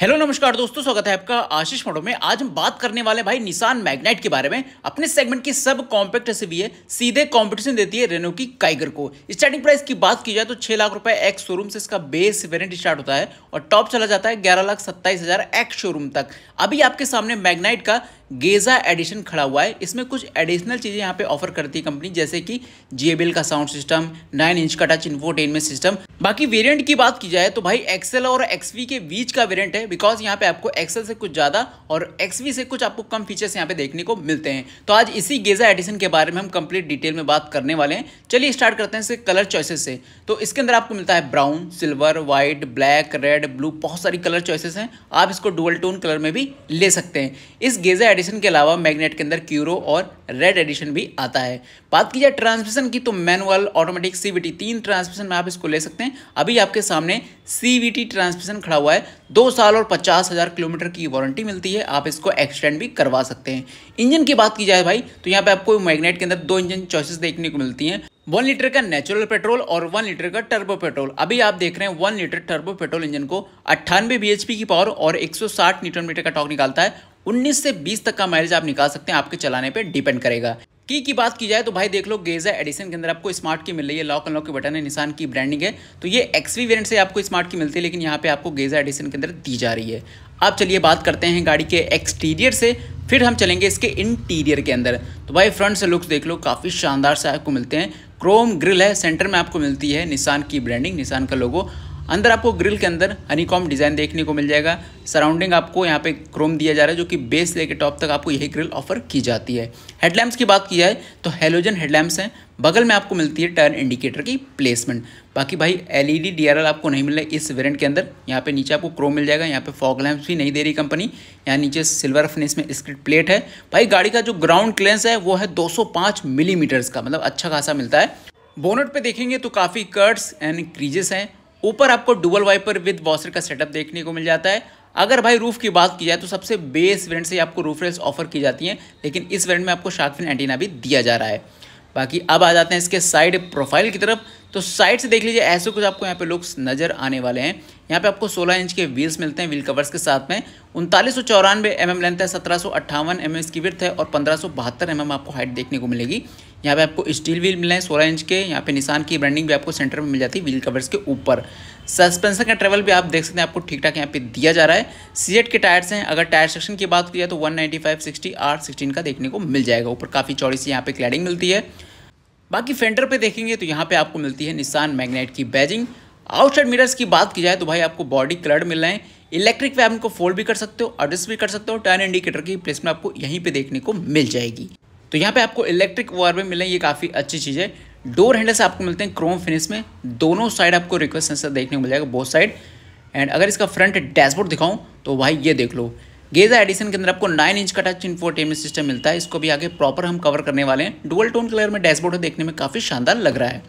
hello नमस्कार दोस्तों स्वागत है आपका आशीष मोड़ो में आज हम बात करने वाले भाई निशान मैग्नेट के बारे में अपने सेगमेंट की सब कॉम्पैक्ट है सीधे कंपटीशन देती है रेनो की काइगर को स्टार्टिंग प्राइस की बात की जाए तो छह लाख रुपए एक्स शोरूम से इसका बेस वेरियंट स्टार्ट होता है और टॉप चला जाता है ग्यारह लाख सत्ताईस हजार एक्स शोरूम तक अभी आपके सामने मैग्नाइट का गेजा एडिशन खड़ा हुआ है इसमें कुछ एडिशनल चीज़ें यहाँ पे ऑफर करती है कंपनी जैसे कि जी का साउंड सिस्टम नाइन इंच का टच इन्फोटेनमेंट सिस्टम बाकी वेरिएंट की बात की जाए तो भाई एक्सेल और एक्सवी के बीच का वेरिएंट है बिकॉज यहाँ पे आपको एक्सेल से कुछ ज़्यादा और एक्सवी से कुछ आपको कम फीचर्स यहाँ पे देखने को मिलते हैं तो आज इसी गेजा एडिशन के बारे में हम कंप्लीट डिटेल में बात करने वाले हैं चलिए स्टार्ट करते हैं इसे कलर चॉइसेस से तो इसके अंदर आपको मिलता है brown silver white black red blue बहुत सारी कलर चॉइसेस हैं आप इसको डुअल टोन कलर में भी ले सकते हैं इस गेजा एडिशन एडिशन के अलावा मैग्नेट के अंदर क्यूरो और रेड एडिशन भी आता है बात की जाए ट्रांसमिशन की तो मैनुअल ऑटोमेटिक सीवीटी तीन ट्रांसमिशन में आप इसको ले सकते हैं अभी आपके सामने सीवीटी ट्रांसमिशन खड़ा हुआ है दो साल और पचास हज़ार किलोमीटर की वारंटी मिलती है आप इसको एक्सटेंड भी करवा सकते हैं इंजन की बात की जाए भाई तो यहाँ पे आपको मैग्नेट के अंदर दो इंजन चॉइसिस देखने को मिलती हैं वन लीटर का नेचुरल पेट्रोल और वन लीटर का टर्बो पेट्रोल अभी आप देख रहे हैं one litre turbo petrol engine को अट्ठानवे बी की पावर और 160 न्यूटन मीटर का टॉक निकालता है 19 से 20 तक का माइलेज आप निकाल सकते हैं आपके चलाने पर डिपेंड करेगा की की बात की जाए तो भाई देख लो गेजा एडिशन के अंदर आपको स्मार्ट की मिल रही है लॉक अनलॉक के बटन है निशान की ब्रांडिंग है तो ये एक्सवी वेरिएंट से आपको स्मार्ट की मिलती है लेकिन यहाँ पे आपको गेजा एडिशन के अंदर दी जा रही है अब चलिए बात करते हैं गाड़ी के एक्सटीरियर से फिर हम चलेंगे इसके इंटीरियर के अंदर तो भाई फ्रंट से लुक्स देख लो काफ़ी शानदार से आपको मिलते हैं क्रोम ग्रिल है सेंटर में आपको मिलती है निशान की ब्रांडिंग निशान का लोगो अंदर आपको ग्रिल के अंदर हनीकॉम डिज़ाइन देखने को मिल जाएगा सराउंडिंग आपको यहाँ पे क्रोम दिया जा रहा है जो कि बेस लेके टॉप तक आपको यही ग्रिल ऑफर की जाती है हेडलैम्प्स की बात की जाए तो हेलोजन हेडलैम्प्स हैं बगल में आपको मिलती है टर्न इंडिकेटर की प्लेसमेंट बाकी भाई एलईडी डीआरएल आपको नहीं मिल रहा है इस वेरियंट के अंदर यहाँ पे नीचे आपको क्रोम मिल जाएगा यहाँ पे फॉग लैम्प्स भी नहीं दे रही कंपनी यहाँ नीचे सिल्वर फिनिश में स्क्रिट प्लेट है भाई गाड़ी का जो ग्राउंड क्लेंस है वो है दो मिलीमीटर्स का मतलब अच्छा खासा मिलता है बोनट पे देखेंगे तो काफ़ी कर्ट्स एंड क्रीजेस हैं ऊपर आपको डुबल वाइपर विद वॉशर का सेटअप देखने को मिल जाता है अगर भाई रूफ की बात की जाए तो सबसे बेस वेरियंट से आपको रूफ रेस ऑफर की जाती है लेकिन इस वेंट में आपको शार्कफिन एंटीना भी दिया जा रहा है बाकी अब आ जाते हैं इसके साइड प्रोफाइल की तरफ तो साइड से देख लीजिए ऐसे कुछ आपको यहाँ पे लुक्स नजर आने वाले हैं यहाँ पे आपको 16 इंच के व्हील्स मिलते हैं व्हील कवर्स के साथ में उनतालीस सौ चौरानवे एम एम लेंथ है सत्रह सौ अट्ठावन एम mm एम इसकी है और पंद्रह सौ बहत्तर एम mm एम आपको हाइट देखने को मिलेगी यहाँ पे आपको स्टील व्हील मिले हैं सोलह इंच के यहाँ पे निशान की ब्रांडिंग भी आपको सेंटर में मिल जाती है व्हील कवर्स के ऊपर सस्पेंशन का ट्रेवल भी आप देख सकते हैं आपको ठीक ठाक यहाँ पे दिया जा रहा है सीएट के टायर्स हैं अगर टायर सेक्शन की बात की जाए तो one ninety five sixty R sixteen का देखने को मिल जाएगा ऊपर काफ़ी चौड़ी सी यहाँ पे क्लैडिंग मिलती है बाकी फेंडर पे देखेंगे तो यहाँ पे आपको मिलती है निशान मैग्नेट की बैजिंग आउटसाइड मिरर्स की बात की जाए तो भाई आपको बॉडी कलर मिल रहे हैं इलेक्ट्रिक वैम को फोल्ड भी कर सकते हो एडजस्ट भी कर सकते हो टर्न इंडिकेटर की प्लेसमेंट आपको यहीं पर देखने को मिल जाएगी तो यहाँ पे आपको इलेक्ट्रिक वायर में मिले ये काफ़ी अच्छी चीज़ है डोर हैंडल्स आपको मिलते हैं क्रोम फिनिश में दोनों साइड आपको रिक्वेस्ट सेंसर देखने को मिल जाएगा बोथ साइड एंड अगर इसका फ्रंट डैशबोर्ड दिखाऊं तो भाई ये देख लो गेजा एडिशन के अंदर आपको नाइन इंच का टच इन्फोटेनमेंट सिस्टम मिलता है इसको भी आगे प्रॉपर हम कवर करने वाले हैं डुअल टोन कलर में डैशबोर्ड देखने में काफ़ी शानदार लग रहा है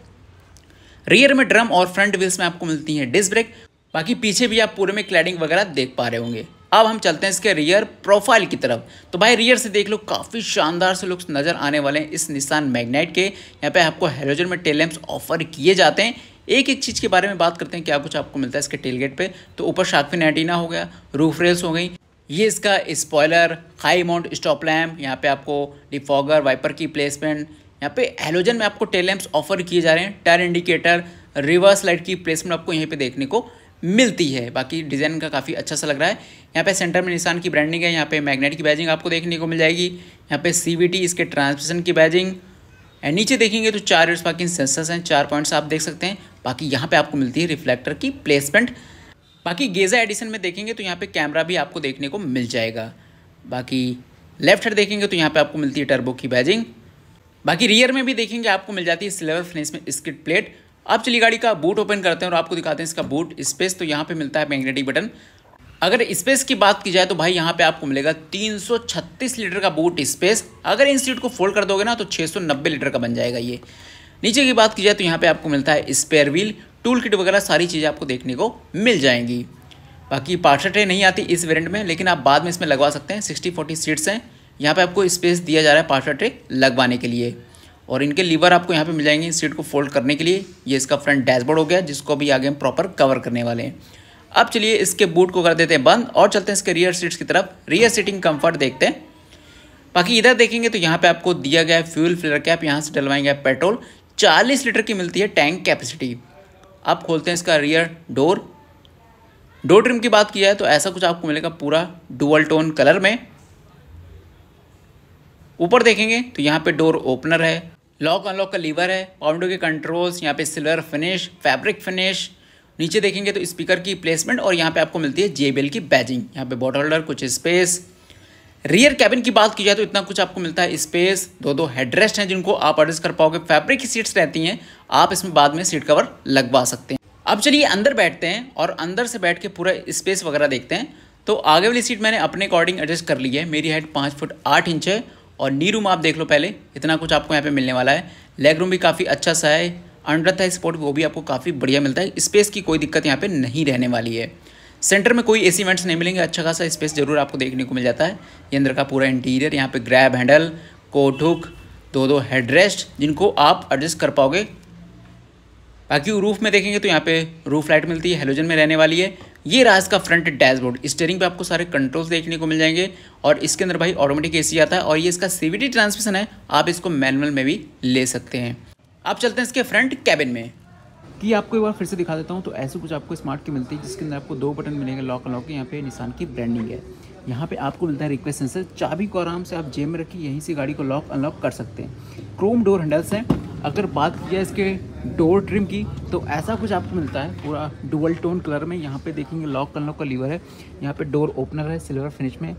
रियर में ड्रम और फ्रंट व्हील्स में आपको मिलती है डिस्क ब्रेक बाकी पीछे भी आप पूरे में क्लैडिंग वगैरह देख पा रहे होंगे अब हम चलते हैं इसके रियर प्रोफाइल की तरफ तो भाई रियर से देख लो काफ़ी शानदार से लुक्स नज़र आने वाले हैं इस निशान मैग्नेट के यहाँ पे आपको हेलोजन में टेल ऑफर किए जाते हैं एक एक चीज़ के बारे में बात करते हैं क्या कुछ आपको मिलता है इसके टेलगेट पे तो ऊपर शार्फिन एटीना हो गया रूफ रेल्स हो गई ये इसका spoiler high mount stop lamp यहाँ पे आपको डिफॉगर वाइपर की प्लेसमेंट यहाँ पे हेलोजन में आपको टेल लैम्प्स ऑफर किए जा रहे हैं टर्न इंडिकेटर रिवर्स लाइट की प्लेसमेंट आपको यहीं पे देखने को मिलती है बाकी डिज़ाइन का काफ़ी अच्छा सा लग रहा है यहाँ पे सेंटर में निशान की ब्रांडिंग है यहाँ पे मैग्नेट की बैजिंग आपको देखने को मिल जाएगी यहाँ पे सी इसके ट्रांसमिशन की बैजिंग एंड नीचे देखेंगे तो चार बाकी सेंसर्स हैं चार पॉइंट्स आप देख सकते हैं बाकी यहाँ पर आपको मिलती है रिफ्लेक्टर की प्लेसमेंट बाकी गेज़ा एडिशन में देखेंगे तो यहाँ पे कैमरा भी आपको देखने को मिल जाएगा बाकी लेफ्ट हेड देखेंगे तो यहाँ पे आपको मिलती है टर्बो की बैजिंग बाकी रियर में भी देखेंगे आपको मिल जाती है सिल्वर फिनिश में स्किट प्लेट अब चली गाड़ी का बूट ओपन करते हैं और आपको दिखाते हैं इसका बूट स्पेस तो यहाँ पर मिलता है मैग्नेटिक बटन अगर स्पेस की बात की जाए तो भाई यहाँ पे आपको मिलेगा 336 लीटर का बूट स्पेस अगर इन सीट को फोल्ड कर दोगे ना तो 690 लीटर का बन जाएगा ये नीचे की बात की जाए तो यहाँ पे आपको मिलता है स्पेयर व्हील टूल किट वगैरह सारी चीज़ें आपको देखने को मिल जाएंगी बाकी पार्सल ट्रे नहीं आती इस वेरिएंट में लेकिन आप बाद में इसमें लगवा सकते हैं सिक्सटी फोर्टी सीट्स हैं यहाँ पे आपको स्पेस दिया जा रहा है पार्सल ट्रे लगवाने के लिए और इनके लीवर आपको यहाँ पे मिल जाएंगे सीट को फोल्ड करने के लिए ये इसका फ्रंट डैशबोर्ड हो गया जिसको भी आगे हम प्रॉपर कवर करने वाले हैं अब चलिए इसके बूट को कर देते हैं बंद और चलते हैं इसके रियर सीट्स की तरफ रियर सीटिंग कंफर्ट देखते हैं बाकी इधर देखेंगे तो यहाँ पे आपको दिया गया फ्यूल फिलर कैप यहाँ से डलवाएंगे पेट्रोल चालीस लीटर की मिलती है टैंक कैपेसिटी आप खोलते हैं इसका रियर डोर डोर ट्रिम की बात किया है तो ऐसा कुछ आपको मिलेगा पूरा डुअल टोन कलर में ऊपर देखेंगे तो यहाँ पे डोर ओपनर है लॉक अनलॉक का लीवर है पाउंडो के कंट्रोल्स यहाँ पे सिल्वर फिनिश फैब्रिक फिनिश नीचे देखेंगे तो स्पीकर की प्लेसमेंट और यहाँ पे आपको मिलती है जेबेल की बैजिंग यहाँ पे बॉटल होल्डर कुछ स्पेस रियर कैबिन की बात की जाए तो इतना कुछ आपको मिलता है स्पेस दो दो हेडरेस्ट हैं जिनको आप एडजस्ट कर पाओगे फैब्रिक की सीट्स रहती हैं आप इसमें बाद में सीट कवर लगवा सकते हैं अब चलिए अंदर बैठते हैं और अंदर से बैठ के पूरा स्पेस वगैरह देखते हैं तो आगे वाली सीट मैंने अपने अकॉर्डिंग एडजस्ट कर ली है मेरी हाइट पाँच फुट आठ इंच है और नी रूम आप देख लो पहले इतना कुछ आपको यहाँ पर मिलने वाला है लेग रूम भी काफ़ी अच्छा सा है अंडर था स्पोर्ट वो भी आपको काफ़ी बढ़िया मिलता है स्पेस की कोई दिक्कत यहाँ पर नहीं रहने वाली है सेंटर में कोई ऐसी इवेंट्स नहीं मिलेंगे अच्छा खासा स्पेस जरूर आपको देखने को मिल जाता है ये अंदर का पूरा इंटीरियर यहाँ पे ग्रैब हैंडल कोट हुक दो दो हेडरेस्ट जिनको आप एडजस्ट कर पाओगे बाकी रूफ में देखेंगे तो यहाँ पे रूफ लाइट मिलती है हेलोजन में रहने वाली है ये रहा इसका फ्रंट डैशबोर्ड स्टेयरिंग पे आपको सारे कंट्रोल्स देखने को मिल जाएंगे और इसके अंदर भाई ऑटोमेटिक एसी आता है और ये इसका सीवीटी ट्रांसमिशन है आप इसको मैनुअल में भी ले सकते हैं आप चलते हैं इसके फ्रंट कैबिन में कि आपको एक बार फिर से दिखा देता हूँ तो ऐसे कुछ आपको स्मार्ट की मिलती है जिसके अंदर आपको दो बटन मिलेंगे लॉक लॉक यहाँ पे निशान की ब्रांडिंग है यहाँ पे आपको मिलता है रिक्वेस्ट सेंसर चाबी को आराम से आप जेब में रखिए यहीं से गाड़ी को लॉक अनलॉक कर सकते हैं क्रोम डोर हैंडल्स हैं अगर बात की जाए इसके डोर ट्रिम की तो ऐसा कुछ आपको मिलता है पूरा डुअल टोन कलर में यहाँ पे देखेंगे लॉक अनलॉक का लीवर है यहाँ पे डोर ओपनर है सिल्वर फिनिश में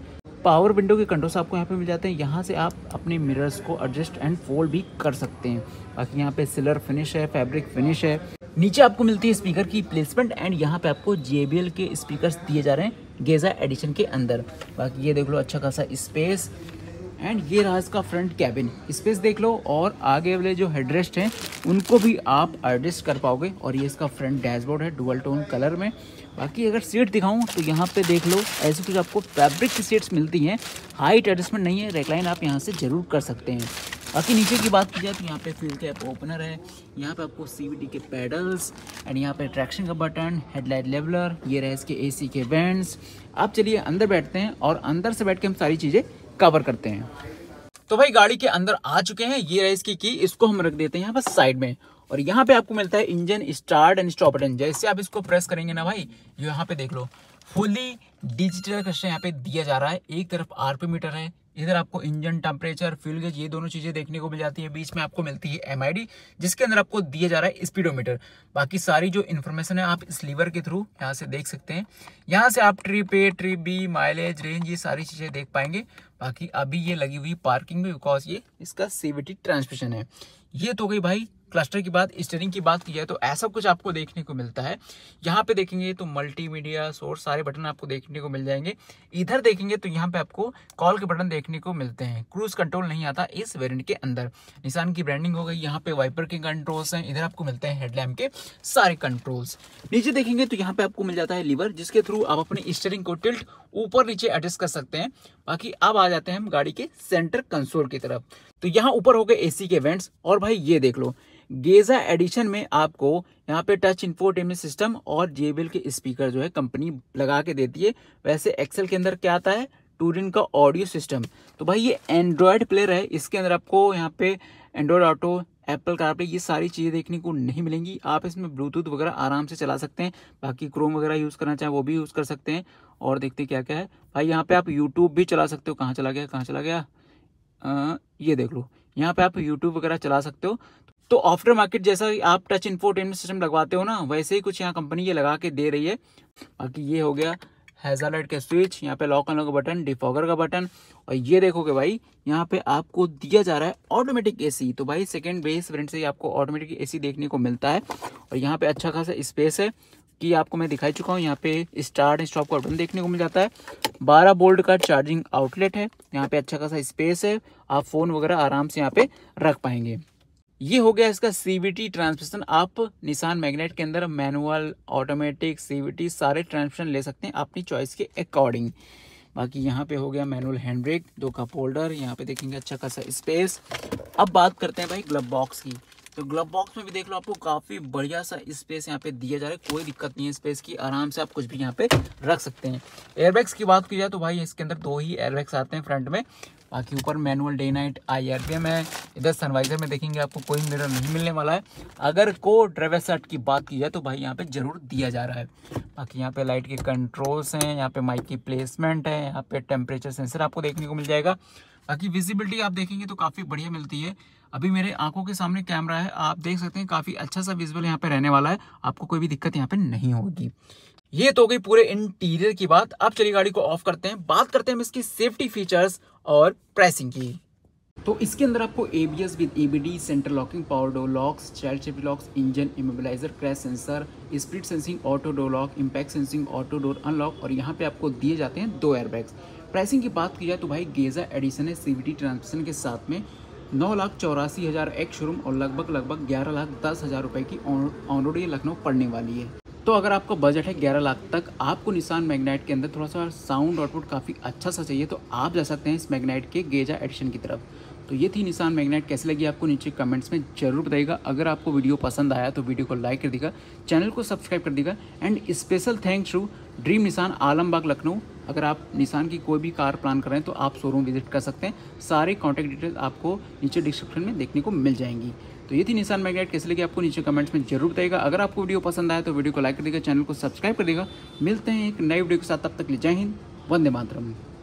पावर विंडो के कंट्रोल्स आपको यहाँ पे मिल जाते हैं यहाँ से आप अपने मिरर्स को एडजस्ट एंड फोल्ड भी कर सकते हैं बाकी यहाँ पे सिलर फिनिश है फैब्रिक फिनिश है नीचे आपको मिलती है स्पीकर की प्लेसमेंट एंड यहाँ पे आपको जे के स्पीकर दिए जा रहे हैं गेजा एडिशन के अंदर बाकी ये देख लो अच्छा खासा स्पेस एंड ये रहा इसका फ्रंट कैबिन स्पेस देख लो और आगे वाले जो हेडरेस्ट हैं उनको भी आप एडजस्ट कर पाओगे और ये इसका फ्रंट डैशबोर्ड है डुअल टोन कलर में बाकी अगर सीट दिखाऊं तो यहाँ पे देख लो ऐसे कुछ आपको फैब्रिक की सीट्स मिलती हैं हाइट एडजस्टमेंट नहीं है रेकलाइन आप यहाँ से ज़रूर कर सकते हैं बाकी नीचे की बात की जाए तो यहाँ पे फ्यूल कैप ओपनर है यहाँ पे आपको सी के पैडल्स एंड यहाँ पे ट्रैक्शन का बटन हेडलाइट लेवलर ये रहे इसके ए के वेंट्स आप चलिए अंदर बैठते हैं और अंदर से बैठ के हम सारी चीज़ें कवर करते हैं तो भाई गाड़ी के अंदर आ चुके हैं ये रहे इसकी की इसको हम रख देते हैं यहाँ पर साइड में और यहाँ पे आपको मिलता है engine start and stop button जैसे आप इसको प्रेस करेंगे ना भाई यहाँ पे देख लो फुली डिजिटल क्लस्टर यहाँ पे दिया जा रहा है एक तरफ आरपी मीटर है इधर आपको इंजन टेम्परेचर फ्यूल गेज ये दोनों चीज़ें देखने को मिल जाती है बीच में आपको मिलती है एम जिसके अंदर आपको दिया जा रहा है स्पीडोमीटर बाकी सारी जो इन्फॉर्मेशन है आप इस लीवर के थ्रू यहाँ से देख सकते हैं यहाँ से आप trip A trip B mileage range ये सारी चीज़ें देख पाएंगे बाकी अभी ये लगी हुई पार्किंग में बिकॉज ये इसका सीवीटी ट्रांसमिशन है ये तो गई भाई क्लस्टर की बात स्टेरिंग की बात की जाए तो ऐसा कुछ आपको देखने को मिलता है यहाँ पे देखेंगे तो मल्टीमीडिया सोर्स सारे बटन आपको देखने को मिल जाएंगे इधर देखेंगे तो यहाँ पे आपको कॉल के बटन देखने को मिलते हैं क्रूज कंट्रोल नहीं आता इस वेरिएंट के अंदर निशान की ब्रांडिंग हो गई यहाँ पे वाइपर के कंट्रोल्स हैं इधर आपको मिलते हैं हेडलैम्प के सारे कंट्रोल्स नीचे देखेंगे तो यहाँ पे आपको मिल जाता है लीवर जिसके थ्रू आप अपने स्टेरिंग को टिल्ट ऊपर नीचे एडजस्ट कर सकते हैं बाकी अब आ आ जाते हैं हम गाड़ी के सेंटर कंसोल की तरफ तो यहाँ ऊपर हो गए एसी के वेंट्स और भाई ये देख लो गेजा एडिशन में आपको यहाँ पे टच इन्फोटेनमेंट सिस्टम और जेबल के स्पीकर जो है कंपनी लगा के देती है वैसे एक्सेल के अंदर क्या आता है टूरिन का ऑडियो सिस्टम तो भाई ये एंड्रॉयड प्लेयर है इसके अंदर आपको यहाँ पे एंड्रॉयड ऑटो एप्पल कार्पे ये सारी चीज़ें देखने को नहीं मिलेंगी आप इसमें ब्लूटूथ वगैरह आराम से चला सकते हैं बाकी क्रोम वगैरह यूज़ करना चाहें वो भी यूज़ कर सकते हैं और देखते क्या क्या है भाई यहाँ पे आप यूट्यूब भी चला सकते हो कहाँ चला गया कहाँ चला गया आ, ये देख लो यहाँ पे आप यूट्यूब वगैरह चला सकते हो तो आफ्टर मार्केट जैसा आप टच इन्फोटेनमेंट सिस्टम लगवाते हो ना वैसे ही कुछ यहाँ कंपनी ये लगा के दे रही है बाकी ये हो गया हैजा लाइट का स्विच यहाँ पे लॉक ऑन का बटन डिफॉगर का बटन और ये देखोगे भाई यहाँ पे आपको दिया जा रहा है ऑटोमेटिक एसी तो भाई सेकेंड बेस फ्रंट से ही आपको ऑटोमेटिक एसी देखने को मिलता है और यहाँ पे अच्छा खासा स्पेस है की आपको मैं दिखाई चुका हूँ यहाँ पे स्टार्ट स्टॉप का बटन देखने को मिल जाता है बारह बोल्ट का चार्जिंग आउटलेट है यहाँ पे अच्छा खासा स्पेस है आप फ़ोन वगैरह आराम से यहाँ पे रख पाएंगे ये हो गया इसका सीबीटी ट्रांसमिशन आप निशान मैग्नेट के अंदर मैनुअल ऑटोमेटिक सीबीटी सारे ट्रांसमिशन ले सकते हैं अपनी चॉइस के अकॉर्डिंग बाकी यहाँ पे हो गया मैनुअल हैंड ब्रेक दो कप होल्डर यहाँ पे देखेंगे अच्छा खासा स्पेस अब बात करते हैं भाई ग्लब बॉक्स की तो ग्लव बॉक्स में भी देख लो आपको काफ़ी बढ़िया सा स्पेस यहाँ पे दिया जा रहा है कोई दिक्कत नहीं है स्पेस की आराम से आप कुछ भी यहाँ पे रख सकते हैं एयरबैग्स की बात की जाए तो भाई इसके अंदर दो ही एयरबैग्स आते हैं फ्रंट में बाकी ऊपर manual day night I R है इधर सनवाइजर में देखेंगे आपको कोई मिरर नहीं मिलने वाला है अगर को ड्राइवर सेट की बात की जाए तो भाई यहाँ पे ज़रूर दिया जा रहा है बाकी यहाँ पे लाइट के कंट्रोल्स हैं यहाँ पे माइक की प्लेसमेंट है यहाँ पे टेम्परेचर सेंसर आपको देखने को मिल जाएगा बाकी विजिबिलिटी आप देखेंगे तो काफ़ी बढ़िया मिलती है अभी मेरे आंखों के सामने कैमरा है आप देख सकते हैं काफ़ी अच्छा सा विजुअल यहाँ पे रहने वाला है आपको कोई भी दिक्कत यहाँ पे नहीं होगी ये तो गई पूरे इंटीरियर की बात अब चलिए गाड़ी को ऑफ करते हैं बात करते हैं हम इसकी सेफ्टी फीचर्स और प्राइसिंग की तो इसके अंदर आपको A B S with A B D centre locking power door locks child safety locks engine immobiliser crash sensor speed sensing auto door lock impact sensing auto door unlock और यहाँ पे आपको दिए जाते हैं दो एयरबैग्स प्राइसिंग की बात की जाए तो भाई गेजा एडिशन है सी वी ट्रांसमिशन के साथ में नौ लाख चौरासी हज़ार एक शोरूम और लगभग लगभग ग्यारह लाख दस हज़ार रुपये की ऑन रोड ये लखनऊ पड़ने वाली है तो अगर आपका बजट है ग्यारह लाख तक आपको निशान मैग्नाइट के अंदर थोड़ा सा साउंड आउटपुट काफ़ी अच्छा सा चाहिए तो आप जा सकते हैं इस मैग्नाइट के गेजा एडिशन की तरफ तो ये थी निशान मैग्नेट कैसे लगी आपको नीचे कमेंट्स में जरूर बताइएगा अगर आपको वीडियो पसंद आया तो वीडियो को लाइक कर देगा चैनल को सब्सक्राइब कर देगा and special thanks to Dream Nissan Alambagh Lucknow अगर आप निशान की कोई भी कार प्लान कर रहे हैं तो आप शोरूम विजिट कर सकते हैं सारे कॉन्टैक्ट डिटेल्स आपको नीचे डिस्क्रिप्शन में देखने को मिल जाएंगी तो ये थी निशान मैग्नेट कैसे लगी आपको नीचे कमेंट्स में जरूर बताएगा अगर आपको वीडियो पसंद आया तो वीडियो को लाइक कर देगा चैनल को सब्सक्राइब कर देगा मिलते हैं एक नए वीडियो के साथ तब तक ले जय हिंद वंदे मातरम